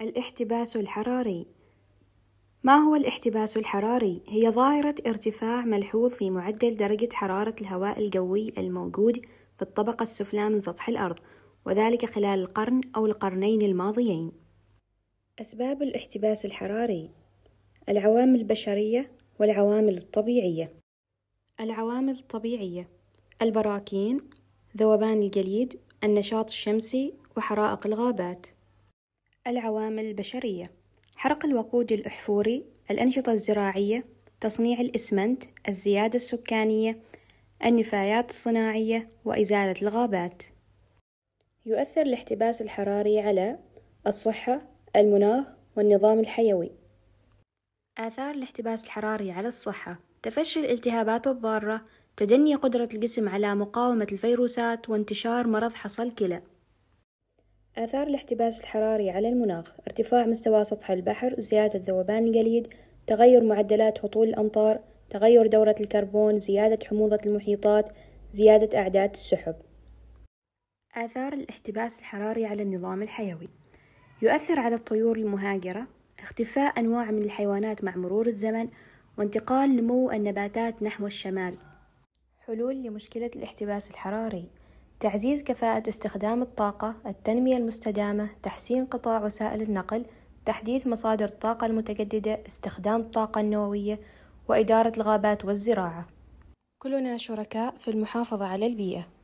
الاحتباس الحراري ما هو الاحتباس الحراري؟ هي ظاهرة ارتفاع ملحوظ في معدل درجة حرارة الهواء الجوي الموجود في الطبقة السفلى من سطح الأرض، وذلك خلال القرن أو القرنين الماضيين. أسباب الاحتباس الحراري العوامل البشرية والعوامل الطبيعية. العوامل الطبيعية البراكين، ذوبان الجليد، النشاط الشمسي، وحرائق الغابات. العوامل البشرية حرق الوقود الأحفوري الأنشطة الزراعية تصنيع الإسمنت الزيادة السكانية النفايات الصناعية وإزالة الغابات يؤثر الاحتباس الحراري على الصحة المناخ والنظام الحيوي آثار الاحتباس الحراري على الصحة تفشي الالتهابات الضارة تدني قدرة الجسم على مقاومة الفيروسات وانتشار مرض حصى الكلى آثار الاحتباس الحراري على المناخ ارتفاع مستوى سطح البحر زيادة ذوبان الجليد تغير معدلات هطول الأمطار تغير دورة الكربون زيادة حموضة المحيطات زيادة أعداد السحب آثار الاحتباس الحراري على النظام الحيوي يؤثر على الطيور المهاجرة اختفاء أنواع من الحيوانات مع مرور الزمن وانتقال نمو النباتات نحو الشمال حلول لمشكلة الاحتباس الحراري تعزيز كفاءة استخدام الطاقة، التنمية المستدامة، تحسين قطاع وسائل النقل، تحديث مصادر الطاقة المتجددة، استخدام الطاقة النووية، وإدارة الغابات والزراعة. كلنا شركاء في المحافظة على البيئة.